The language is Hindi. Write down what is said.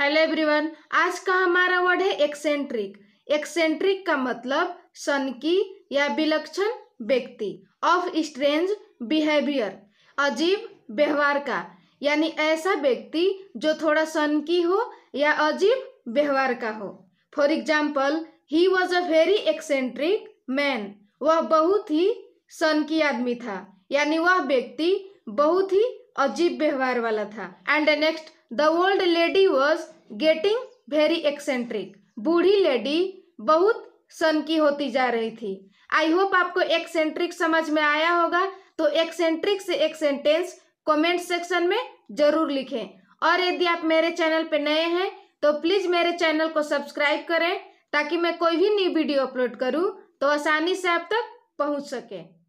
हेलो एवरीवन आज का हमारा वर्ड है एक्सेंट्रिक एक्सेंट्रिक का मतलब सनकी या विलक्षण व्यक्ति ऑफ स्ट्रेंज बिहेवियर अजीब व्यवहार का यानी ऐसा व्यक्ति जो थोड़ा सनकी हो या अजीब व्यवहार का हो for example he was a very eccentric man वह बहुत ही सनकी आदमी था यानी वह व्यक्ति बहुत ही अजीब व्यवहार वाला था and next the old lady was getting very eccentric बूढ़ी लेडी बहुत सन की होती जा रही थी आई होप आपको एक्सेंट्रिक समझ में आया होगा तो एक्सेंट्रिक से एक सेंटेंस कमेंट सेक्शन में जरूर लिखें और यदि आप मेरे चैनल पे नए हैं तो प्लीज़ मेरे चैनल को सब्सक्राइब करें ताकि मैं कोई भी न्यू वीडियो अपलोड करूं तो आसानी से आप तक पहुंच सके